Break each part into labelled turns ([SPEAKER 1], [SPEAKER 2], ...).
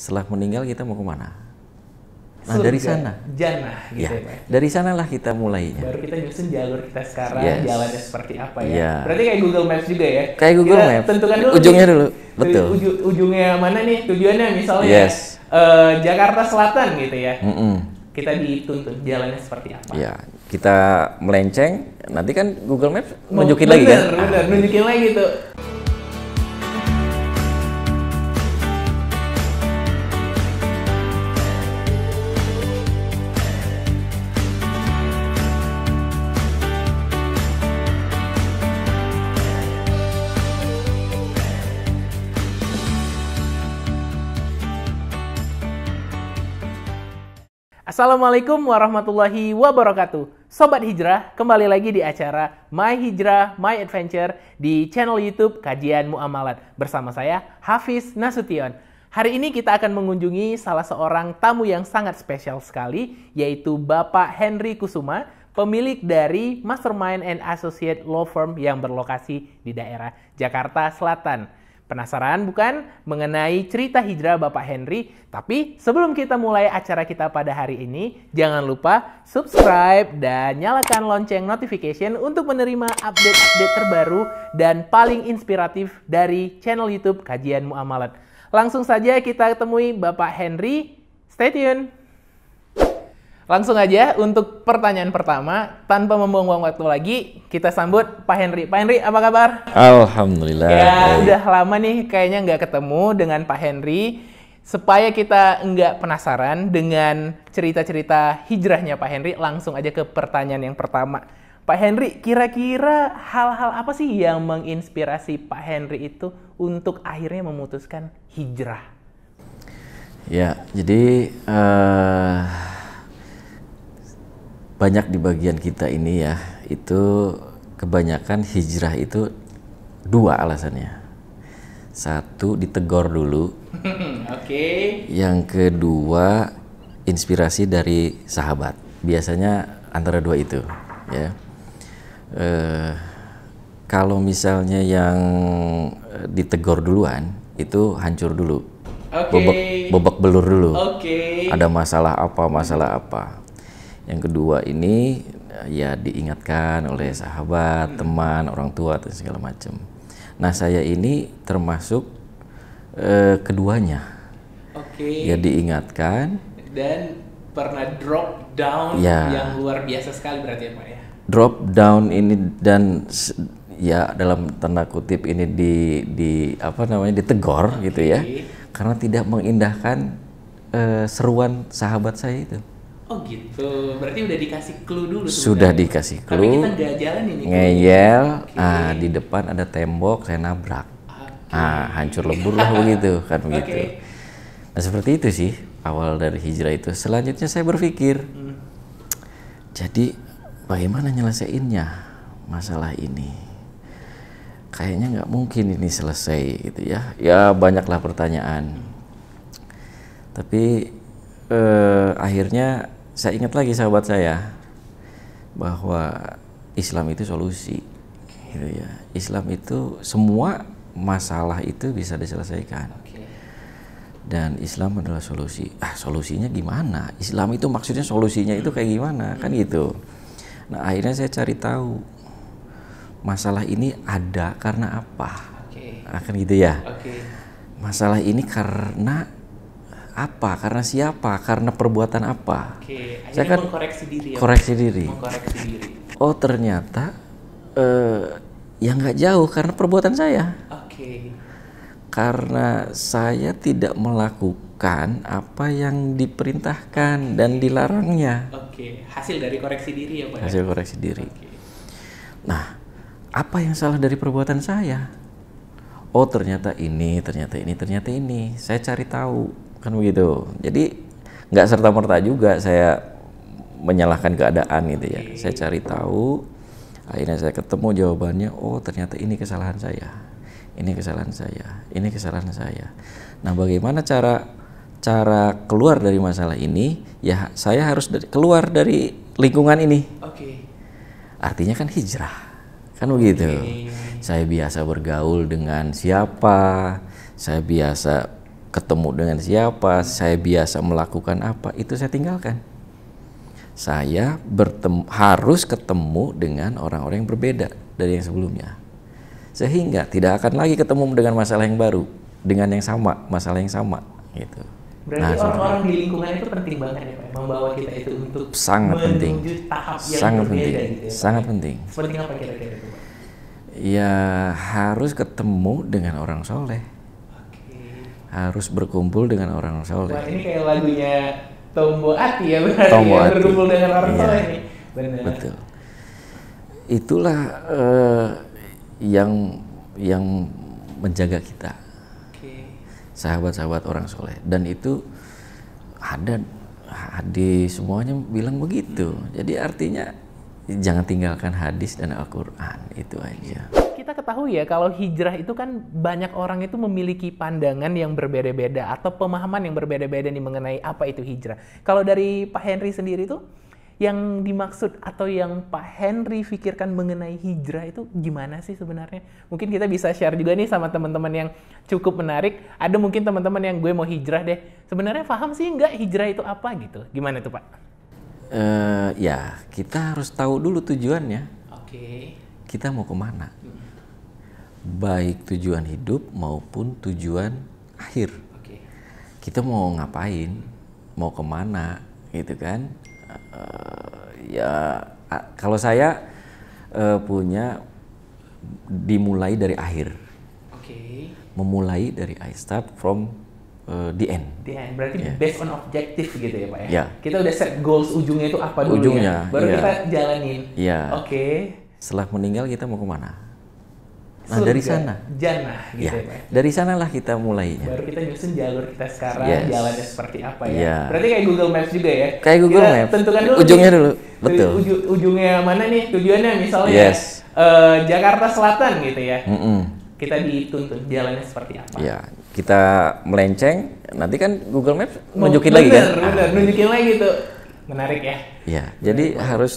[SPEAKER 1] setelah meninggal kita mau kemana? Nah Surga, dari sana, jannah gitu ya. ya Pak. Dari sanalah kita mulainya.
[SPEAKER 2] Baru kita nyusun jalur kita sekarang, yes. jalannya seperti apa ya. ya. Berarti kayak Google Maps juga ya. Kayak Google kita Maps. Tentukan dulu. Ujungnya dulu. Betul. Uj ujungnya mana nih? Tujuannya misalnya yes. uh, Jakarta Selatan gitu ya. Mm -mm. Kita dituntun jalannya seperti apa.
[SPEAKER 1] Ya, kita melenceng, nanti kan Google Maps nunjukin lagi kan. Bener, ah.
[SPEAKER 2] nunjukin lagi tuh. Assalamualaikum warahmatullahi wabarakatuh. Sobat Hijrah, kembali lagi di acara My Hijrah, My Adventure di channel YouTube Kajian Muamalat bersama saya Hafiz Nasution. Hari ini kita akan mengunjungi salah seorang tamu yang sangat spesial sekali yaitu Bapak Henry Kusuma, pemilik dari Mastermind and Associate Law Firm yang berlokasi di daerah Jakarta Selatan. Penasaran bukan mengenai cerita hijrah Bapak Henry? Tapi sebelum kita mulai acara kita pada hari ini, jangan lupa subscribe dan nyalakan lonceng notification untuk menerima update-update terbaru dan paling inspiratif dari channel YouTube Kajian Muamalat. Langsung saja kita temui Bapak Henry. Stay tune. Langsung aja untuk pertanyaan pertama, tanpa membuang-buang waktu lagi, kita sambut Pak Henry. Pak Henry, apa kabar?
[SPEAKER 1] Alhamdulillah. Ya,
[SPEAKER 2] udah lama nih kayaknya nggak ketemu dengan Pak Henry. Supaya kita nggak penasaran dengan cerita-cerita hijrahnya Pak Henry, langsung aja ke pertanyaan yang pertama. Pak Henry, kira-kira hal-hal apa sih yang menginspirasi Pak Henry itu untuk akhirnya memutuskan hijrah?
[SPEAKER 1] Ya, jadi uh, banyak di bagian kita ini ya itu kebanyakan hijrah itu dua alasannya satu ditegor dulu
[SPEAKER 2] oke
[SPEAKER 1] yang kedua inspirasi dari sahabat biasanya antara dua itu ya eh, kalau misalnya yang eh, ditegor duluan itu hancur dulu okay. bebek bebek belur dulu okay. ada masalah apa masalah apa yang kedua ini ya diingatkan oleh sahabat, hmm. teman, orang tua dan segala macam. Nah saya ini termasuk eh, keduanya.
[SPEAKER 2] Oke. Okay. Ya
[SPEAKER 1] diingatkan.
[SPEAKER 2] Dan pernah drop down ya. yang luar biasa sekali berarti ya Pak ya.
[SPEAKER 1] Drop down ini dan ya dalam tanda kutip ini di di apa namanya ditegor okay. gitu ya. Karena tidak mengindahkan uh, seruan sahabat saya itu.
[SPEAKER 2] Oh gitu. Berarti udah dikasih clue dulu. Sebenernya. Sudah dikasih clue. Tapi kita nggak jalan ini. Ngeyel. Okay. Ah
[SPEAKER 1] di depan ada tembok, saya nabrak. Okay. Ah hancur lebur lah begitu kan begitu. Nah seperti itu sih awal dari hijrah itu. Selanjutnya saya berpikir, hmm. jadi bagaimana nyelesainnya masalah ini? Kayaknya nggak mungkin ini selesai gitu ya. Ya banyaklah pertanyaan. Tapi eh, akhirnya saya ingat lagi sahabat saya bahwa Islam itu solusi gitu ya Islam itu semua masalah itu bisa diselesaikan dan Islam adalah solusi ah solusinya gimana Islam itu maksudnya solusinya itu kayak gimana kan gitu nah akhirnya saya cari tahu masalah ini ada karena apa okay. Nah, akan gitu ya masalah ini karena apa karena siapa karena perbuatan apa Oke, saya kan koreksi diri ya, koreksi diri diri oh ternyata eh, ya nggak jauh karena perbuatan saya
[SPEAKER 2] Oke.
[SPEAKER 1] karena saya tidak melakukan apa yang diperintahkan Oke. dan dilarangnya
[SPEAKER 2] Oke. hasil dari koreksi diri ya pak ya? hasil koreksi diri Oke.
[SPEAKER 1] nah apa yang salah dari perbuatan saya oh ternyata ini ternyata ini ternyata ini saya cari tahu kan begitu jadi nggak serta merta juga saya menyalahkan keadaan gitu ya saya cari tahu akhirnya saya ketemu jawabannya oh ternyata ini kesalahan saya ini kesalahan saya ini kesalahan saya nah bagaimana cara cara keluar dari masalah ini ya saya harus dari, keluar dari lingkungan ini okay. artinya kan hijrah kan begitu saya biasa bergaul dengan siapa saya biasa ketemu dengan siapa, saya biasa melakukan apa, itu saya tinggalkan. Saya bertemu, harus ketemu dengan orang-orang yang berbeda dari yang sebelumnya. Sehingga tidak akan lagi ketemu dengan masalah yang baru, dengan yang sama, masalah yang sama gitu.
[SPEAKER 2] Berarti nah, orang-orang di lingkungan itu penting banget ya Pak, ya, membawa kita itu untuk sangat menuju penting. tahap yang sangat berbeda penting. gitu ya, ya Sangat penting. Seperti apa kira-kira itu Pak?
[SPEAKER 1] Ya harus ketemu dengan orang soleh harus berkumpul dengan orang soleh. Wah, ini
[SPEAKER 2] kayak lagunya Tombo Ati ya berarti ya? Tombo ya, Ati. berkumpul dengan orang iya. soleh ini Benar. Betul.
[SPEAKER 1] Itulah uh, yang yang menjaga kita. Sahabat-sahabat okay. orang soleh dan itu ada hadis semuanya bilang begitu. Jadi artinya jangan tinggalkan hadis dan Al-Qur'an itu aja
[SPEAKER 2] tahu ya kalau hijrah itu kan banyak orang itu memiliki pandangan yang berbeda-beda atau pemahaman yang berbeda-beda nih mengenai apa itu hijrah. Kalau dari Pak Henry sendiri tuh yang dimaksud atau yang Pak Henry pikirkan mengenai hijrah itu gimana sih sebenarnya? Mungkin kita bisa share juga nih sama teman-teman yang cukup menarik. Ada mungkin teman-teman yang gue mau hijrah deh. Sebenarnya paham sih nggak hijrah itu apa gitu? Gimana tuh Pak?
[SPEAKER 1] Uh, ya kita harus tahu dulu tujuannya. Oke. Okay. Kita mau kemana? Hmm baik tujuan hidup maupun tujuan akhir. Okay. Kita mau ngapain, mau kemana, gitu kan? Uh, ya kalau saya uh, punya dimulai dari akhir. Okay. Memulai dari I start from uh, the end.
[SPEAKER 2] The end berarti yeah. based on objective gitu ya pak ya. Yeah. Kita udah set goals ujungnya itu apa dulu ya? ujungnya, ya. Baru yeah. kita jalanin. Iya. Yeah. Oke. Okay.
[SPEAKER 1] Setelah meninggal kita mau kemana? nah, dari sana jannah gitu ya, ya, ya dari sanalah kita mulainya baru
[SPEAKER 2] kita nyusun jalur kita sekarang yes. jalannya seperti apa ya yeah. berarti kayak Google Maps juga ya kayak Google kita Maps tentukan dulu ujungnya nih, dulu betul uju ujungnya mana nih tujuannya misalnya yes. uh, Jakarta Selatan gitu ya mm -mm. kita dituntun jalannya seperti apa ya
[SPEAKER 1] kita melenceng nanti kan Google Maps oh, nunjukin lagi kan bener, ah. Iya. nunjukin lagi tuh
[SPEAKER 2] menarik ya ya
[SPEAKER 1] jadi menarik. harus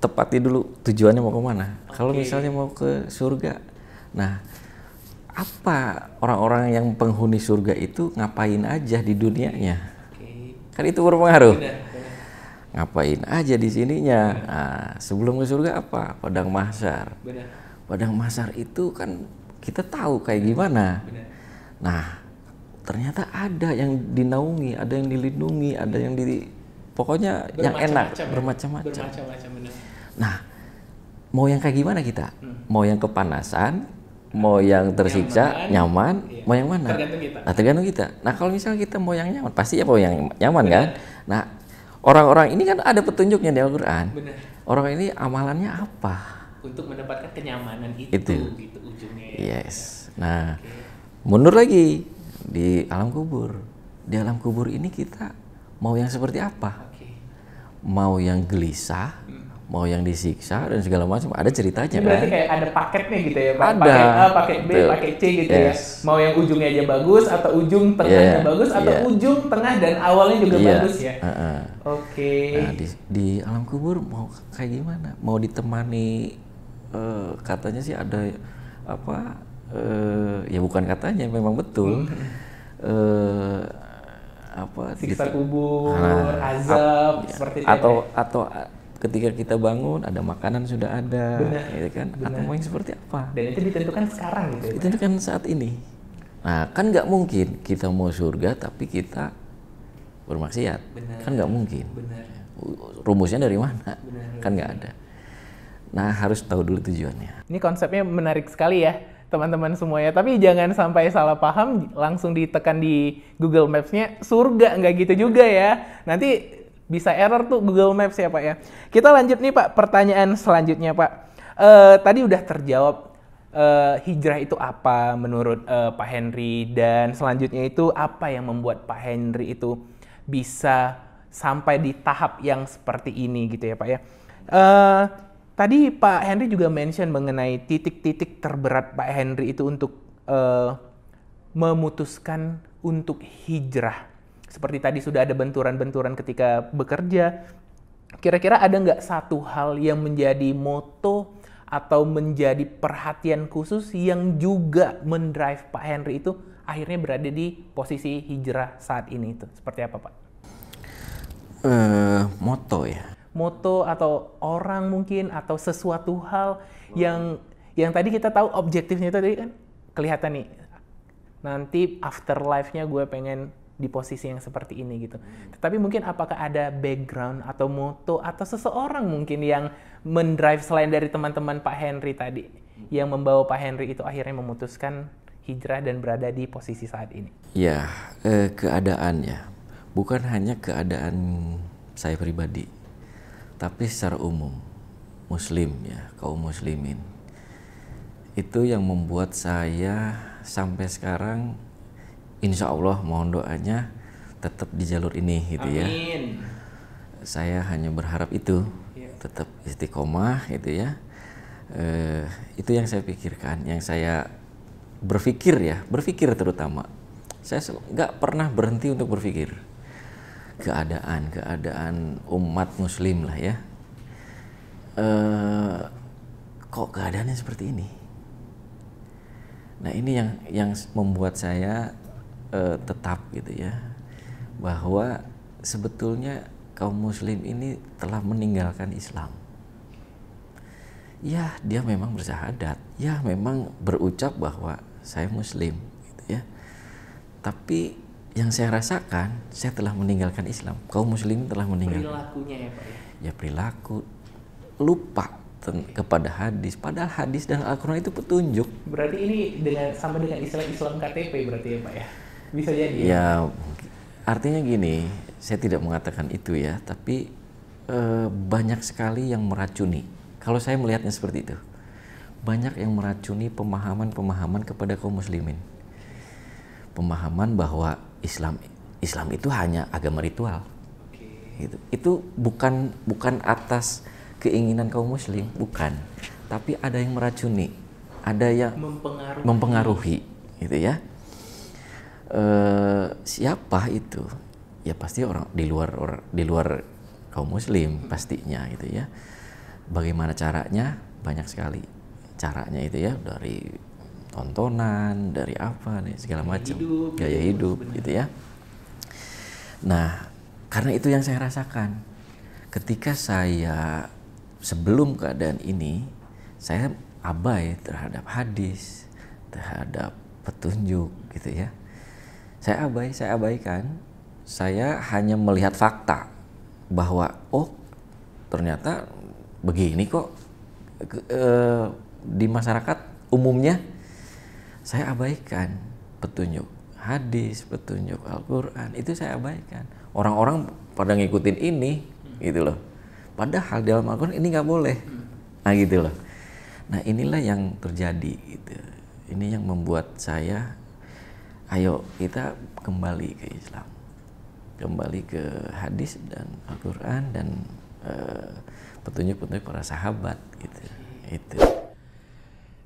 [SPEAKER 1] tepati dulu tujuannya mau ke mana. Kalau misalnya mau ke surga, Nah, apa orang-orang yang penghuni surga itu ngapain aja di dunianya? Kan itu berpengaruh. Ngapain aja di sininya? Nah, sebelum ke surga apa? Padang mahsyar. Padang mahsyar itu kan kita tahu kayak gimana. Nah, ternyata ada yang dinaungi, ada yang dilindungi, ada yang di pokoknya yang enak, bermacam-macam. Ya. bermacam Nah, mau yang kayak gimana kita? Hmm. Mau yang kepanasan, mau yang tersiksa nyaman, nyaman iya. mau yang mana tergantung kita. nah tergantung kita nah kalau misalnya kita mau yang nyaman pasti ya mau yang nyaman Benar. kan nah orang-orang ini kan ada petunjuknya di Al-Qur'an orang ini amalannya apa
[SPEAKER 2] untuk mendapatkan kenyamanan itu itu, gitu ujungnya yes
[SPEAKER 1] nah okay. mundur lagi di alam kubur di alam kubur ini kita mau yang seperti apa okay. mau yang gelisah hmm mau yang disiksa dan segala macam ada ceritanya Ini berarti kan?
[SPEAKER 2] kayak ada paketnya gitu ya pak ada. paket A paket B paket C gitu ya? yes. ya mau yang ujungnya aja bagus atau ujung tengahnya yeah. bagus atau yeah. ujung tengah dan awalnya juga yeah. bagus ya uh -uh. oke okay. nah, di,
[SPEAKER 1] di alam kubur mau kayak gimana mau ditemani uh, katanya sih ada apa uh, ya bukan katanya memang betul hmm. uh, apa siksa kubur nah, azab ap, seperti atau itu ya? atau ketika kita bangun ada makanan sudah ada benar, ya kan benar. atau mau yang seperti apa
[SPEAKER 2] dan itu ditentukan sekarang
[SPEAKER 1] gitu ya, ditentukan saat ini nah kan nggak mungkin kita mau surga tapi kita bermaksiat benar. kan nggak mungkin benar. rumusnya dari mana benar, kan nggak ada nah harus tahu dulu tujuannya
[SPEAKER 2] ini konsepnya menarik sekali ya teman-teman semuanya. Tapi jangan sampai salah paham, langsung ditekan di Google Maps-nya surga nggak gitu juga ya. Nanti bisa error tuh Google Maps ya Pak ya. Kita lanjut nih Pak pertanyaan selanjutnya Pak. Uh, tadi udah terjawab uh, hijrah itu apa menurut uh, Pak Henry dan selanjutnya itu apa yang membuat Pak Henry itu bisa sampai di tahap yang seperti ini gitu ya Pak ya. Uh, tadi Pak Henry juga mention mengenai titik-titik terberat Pak Henry itu untuk uh, memutuskan untuk hijrah seperti tadi sudah ada benturan-benturan ketika bekerja. Kira-kira ada nggak satu hal yang menjadi moto atau menjadi perhatian khusus yang juga mendrive Pak Henry itu akhirnya berada di posisi hijrah saat ini itu seperti apa Pak?
[SPEAKER 1] Uh, moto ya.
[SPEAKER 2] Moto atau orang mungkin atau sesuatu hal yang yang tadi kita tahu objektifnya itu tadi kan kelihatan nih nanti afterlife-nya gue pengen di posisi yang seperti ini gitu. Hmm. Tetapi mungkin apakah ada background atau moto atau seseorang mungkin yang mendrive selain dari teman-teman Pak Henry tadi hmm. yang membawa Pak Henry itu akhirnya memutuskan hijrah dan berada di posisi saat ini.
[SPEAKER 1] Ya, eh, keadaannya bukan hanya keadaan saya pribadi, tapi secara umum muslim ya, kaum muslimin. Itu yang membuat saya sampai sekarang insya Allah mohon doanya tetap di jalur ini gitu ya. Amin. ya saya hanya berharap itu ya. tetap istiqomah gitu ya E, itu yang saya pikirkan yang saya berpikir ya berpikir terutama saya nggak pernah berhenti untuk berpikir keadaan keadaan umat muslim lah ya E, kok keadaannya seperti ini nah ini yang yang membuat saya uh, tetap gitu ya bahwa sebetulnya kaum muslim ini telah meninggalkan Islam. Ya, dia memang bersahadat. Ya, memang berucap bahwa saya muslim gitu ya. Tapi yang saya rasakan, saya telah meninggalkan Islam. Kaum muslim telah meninggalkan. Perilakunya ya, Pak. Ya, ya perilaku lupa kepada hadis. Padahal hadis dan Al-Qur'an itu petunjuk.
[SPEAKER 2] Berarti ini dengan sama dengan Islam Islam KTP berarti ya, Pak ya. Bisa jadi. Ya. ya,
[SPEAKER 1] artinya gini, saya tidak mengatakan itu ya, tapi e, banyak sekali yang meracuni. Kalau saya melihatnya seperti itu, banyak yang meracuni pemahaman-pemahaman kepada kaum muslimin. Pemahaman bahwa Islam Islam itu hanya agama ritual. Gitu. Itu bukan bukan atas keinginan kaum muslim, bukan. Tapi ada yang meracuni, ada yang mempengaruhi, mempengaruhi gitu ya. Eh, siapa itu? Ya pasti orang di luar orang di luar kaum muslim pastinya gitu ya. Bagaimana caranya? Banyak sekali caranya itu ya dari tontonan, dari apa nih segala macam, gaya gitu, hidup, hidup gitu ya. Nah, karena itu yang saya rasakan ketika saya sebelum keadaan ini saya abai terhadap hadis, terhadap petunjuk gitu ya saya abai saya abaikan saya hanya melihat fakta bahwa oh ternyata begini kok e, di masyarakat umumnya saya abaikan petunjuk hadis petunjuk Al-Quran itu saya abaikan orang-orang pada ngikutin ini gitu loh padahal dalam Al-Quran ini nggak boleh nah gitu loh nah inilah yang terjadi gitu ini yang membuat saya ayo kita kembali ke Islam kembali ke hadis dan Al-Quran dan eh, petunjuk-petunjuk para sahabat gitu itu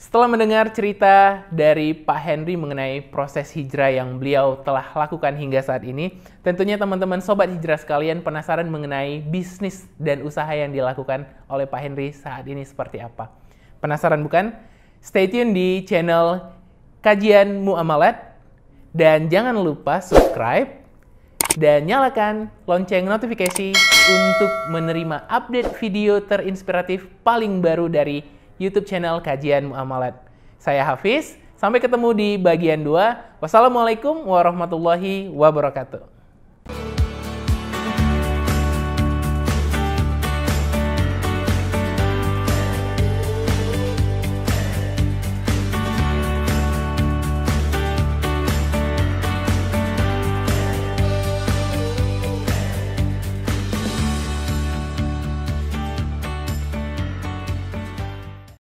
[SPEAKER 2] setelah mendengar cerita dari Pak Henry mengenai proses hijrah yang beliau telah lakukan hingga saat ini, tentunya teman-teman sobat hijrah sekalian penasaran mengenai bisnis dan usaha yang dilakukan oleh Pak Henry saat ini seperti apa. Penasaran bukan? Stay tune di channel Kajian Muamalat dan jangan lupa subscribe dan nyalakan lonceng notifikasi untuk menerima update video terinspiratif paling baru dari YouTube channel Kajian Muamalat. Saya Hafiz, sampai ketemu di bagian 2. Wassalamualaikum warahmatullahi wabarakatuh.